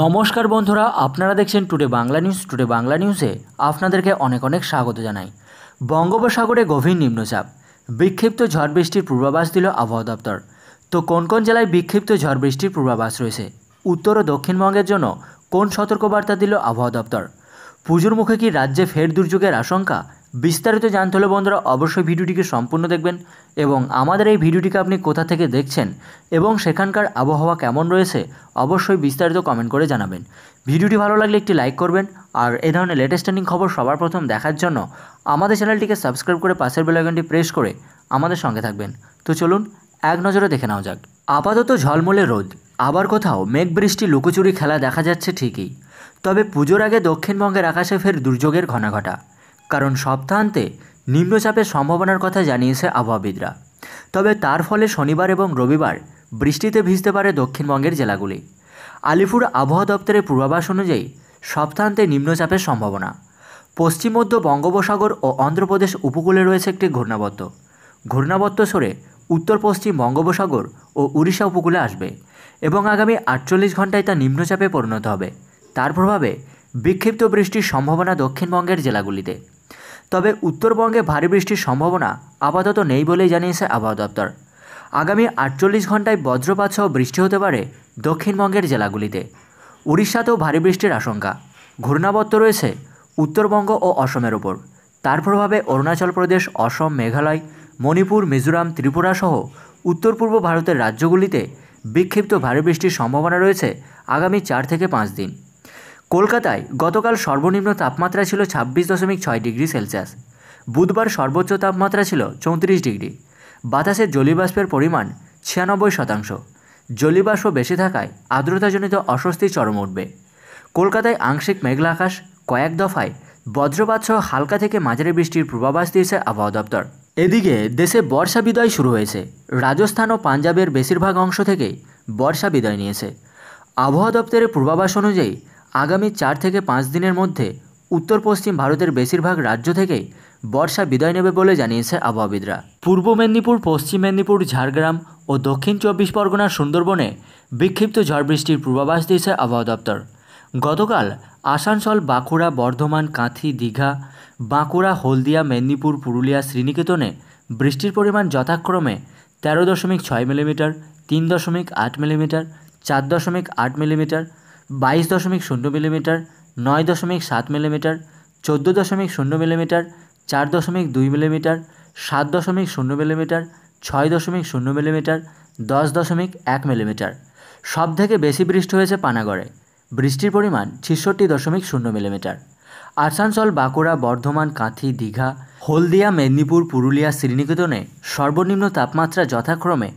নমস্কার বন্ধুরা আপনারা দেখছেন today Bangla news today Bangla নিউজে আপনাদেরকে অনেক অনেক স্বাগত জানাই বঙ্গোপসাগরে গভীর নিম্নচাপ বিক্ষিপ্ত ঝড় বৃষ্টির পূর্বাভাস দিল আবহাওয়া দপ্তর তো কোন কোন জেলায় বিক্ষিপ্ত ঝড় বৃষ্টির পূর্বাভাস রয়েছে উত্তর ও দক্ষিণবঙ্গের জন্য কোন সতর্কবার্তা দিল আবহাওয়া দপ্তর পুজোর মুখে কি রাজ্যে ফের দুর্যোগের আশঙ্কা বিস্তারিত জানতে হলে বন্ধুরা অবশ্যই ভিডিওটিকে সম্পূর্ণ দেখবেন এবং আমাদের এই ভিডিওটিকে আপনি কোথা থেকে দেখছেন এবং সেখানকার আবহাওয়া কেমন রয়েছে অবশ্যই বিস্তারিত কমেন্ট করে জানাবেন ভিডিওটি ভালো লাগলে একটি লাইক করবেন আর এ ধরনের লেটেস্ট ট্রেন্ডিং খবর সবার প্রথম দেখার জন্য আমাদের চ্যানেলটিকে সাবস্ক্রাইব করে পাশের বেলাইকনটি প্রেস করে আমাদের সঙ্গে থাকবেন তো চলুন এক নজরে দেখে নেওয়া যাক আপাতত ঝলমলে রোদ আবার কোথাও মেঘ বৃষ্টি লুকোচুরি খেলা দেখা যাচ্ছে ঠিকই তবে পুজোর আগে দক্ষিণবঙ্গের আকাশে ফের দুর্যোগের ঘনাঘটা কারণ সপ্তাহান্তে নিম্নচাপের সম্ভাবনার কথা জানিয়েছে আবহাওয়াবিদরা তবে তার ফলে শনিবার এবং রবিবার বৃষ্টিতে ভিজতে পারে দক্ষিণবঙ্গের জেলাগুলি আলিপুর আবহাওয়া দপ্তরের পূর্বাভাস অনুযায়ী সপ্তাহান্তে নিম্নচাপের সম্ভাবনা পশ্চিম মধ্য বঙ্গোপসাগর ও অন্ধ্রপ্রদেশ উপকূলে রয়েছে একটি ঘূর্ণাবত্ত ঘূর্ণাবত্ত সরে উত্তর পশ্চিম বঙ্গোপসাগর ও উড়িষ্যা উপকূলে আসবে এবং আগামী আটচল্লিশ ঘন্টায় তা নিম্নচাপে পরিণত হবে তার প্রভাবে বিক্ষিপ্ত বৃষ্টির সম্ভাবনা দক্ষিণবঙ্গের জেলাগুলিতে তবে উত্তরবঙ্গে ভারী বৃষ্টির সম্ভাবনা আপাতত নেই বলেই জানিয়েছে আবহাওয়া দপ্তর আগামী আটচল্লিশ ঘন্টায় বজ্রপাত সহ বৃষ্টি হতে পারে দক্ষিণবঙ্গের জেলাগুলিতে উড়িষ্যাতেও ভারী বৃষ্টির আশঙ্কা ঘূর্ণাবত্ত রয়েছে উত্তরবঙ্গ ও অসমের ওপর তার প্রভাবে অরুণাচল প্রদেশ অসম মেঘালয় মণিপুর মিজোরাম ত্রিপুরা সহ উত্তর পূর্ব ভারতের রাজ্যগুলিতে বিক্ষিপ্ত ভারী বৃষ্টির সম্ভাবনা রয়েছে আগামী চার থেকে পাঁচ দিন কলকাতায় গতকাল সর্বনিম্ন তাপমাত্রা ছিল ছাব্বিশ দশমিক ছয় ডিগ্রি সেলসিয়াস বুধবার সর্বোচ্চ তাপমাত্রা ছিল চৌত্রিশ ডিগ্রি বাতাসে জলীয়বাষ্পের পরিমাণ ছিয়ানব্বই শতাংশ জলীয়বাষ্প বেশি থাকায় আর্দ্রতাজনিত অস্বস্তি চরম উঠবে কলকাতায় আংশিক মেঘলা আকাশ কয়েক দফায় বজ্রপাত সহ হালকা থেকে মাঝারি বৃষ্টির পূর্বাভাস দিয়েছে আবহাওয়া দপ্তর এদিকে দেশে বর্ষা বিদায় শুরু হয়েছে রাজস্থান ও পাঞ্জাবের বেশিরভাগ অংশ থেকেই বর্ষা বিদায় নিয়েছে আবহাওয়া দপ্তরের পূর্বাভাস অনুযায়ী আগামী চার থেকে পাঁচ দিনের মধ্যে উত্তর পশ্চিম ভারতের বেশিরভাগ রাজ্য থেকেই বর্ষা বিদায় নেবে বলে জানিয়েছে আবহাওয়াবিদরা পূর্ব মেদিনীপুর পশ্চিম মেদিনীপুর ঝাড়গ্রাম ও দক্ষিণ চব্বিশ পরগনার সুন্দরবনে বিক্ষিপ্ত ঝড় বৃষ্টির পূর্বাভাস দিয়েছে আবহাওয়া দপ্তর গতকাল আসানসোল বাঁকুড়া বর্ধমান কাঁথি দীঘা বাঁকুড়া হলদিয়া মেদিনীপুর পুরুলিয়া শ্রীনিকেতনে বৃষ্টির পরিমাণ যথাক্রমে তেরো দশমিক ছয় মিলিমিটার তিন দশমিক আট মিলিমিটার চার দশমিক আট মিলিমিটার বাইশ দশমিক শূন্য মিলিমিটার নয় দশমিক সাত মিলিমিটার চোদ্দো দশমিক শূন্য মিলিমিটার চার দশমিক দুই মিলিমিটার সাত দশমিক শূন্য মিলিমিটার ছয় দশমিক শূন্য মিলিমিটার দশ দশমিক এক মিলিমিটার সব থেকে বেশি বৃষ্টি হয়েছে পানাগড়ে বৃষ্টির পরিমাণ ছিষট্টি দশমিক শূন্য মিলিমিটার আসানসোল বাঁকুড়া বর্ধমান কাঁথি দীঘা হলদিয়া মেদিনীপুর পুরুলিয়া শ্রীনিকেতনে সর্বনিম্ন তাপমাত্রা যথাক্রমে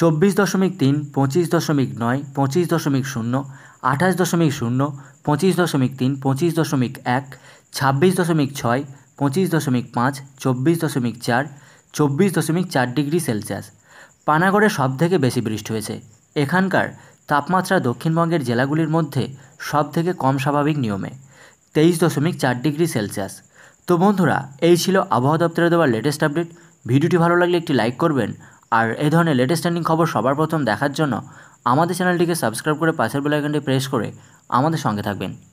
চব্বিশ দশমিক তিন পঁচিশ দশমিক নয় পঁচিশ দশমিক শূন্য আঠাশ দশমিক শূন্য পঁচিশ দশমিক তিন পঁচিশ দশমিক এক ছাব্বিশ দশমিক ছয় পঁচিশ দশমিক পাঁচ চব্বিশ দশমিক চার চব্বিশ দশমিক চার ডিগ্রি সেলসিয়াস পানাগড়ে সবথেকে বেশি বৃষ্টি হয়েছে এখানকার তাপমাত্রা দক্ষিণবঙ্গের জেলাগুলির মধ্যে সবথেকে কম স্বাভাবিক নিয়মে তেইশ দশমিক চার ডিগ্রি সেলসিয়াস তো বন্ধুরা এই ছিল আবহাওয়া দপ্তরে দেওয়ার লেটেস্ট আপডেট ভিডিওটি ভালো লাগলে একটি লাইক করবেন আর এ ধরনের লেটেস্ট ট্রেন্ডিং খবর সবার প্রথম দেখার জন্য আমাদের চ্যানেলটিকে সাবস্ক্রাইব করে পাশের বেলাইকনটি প্রেস করে আমাদের সঙ্গে থাকবেন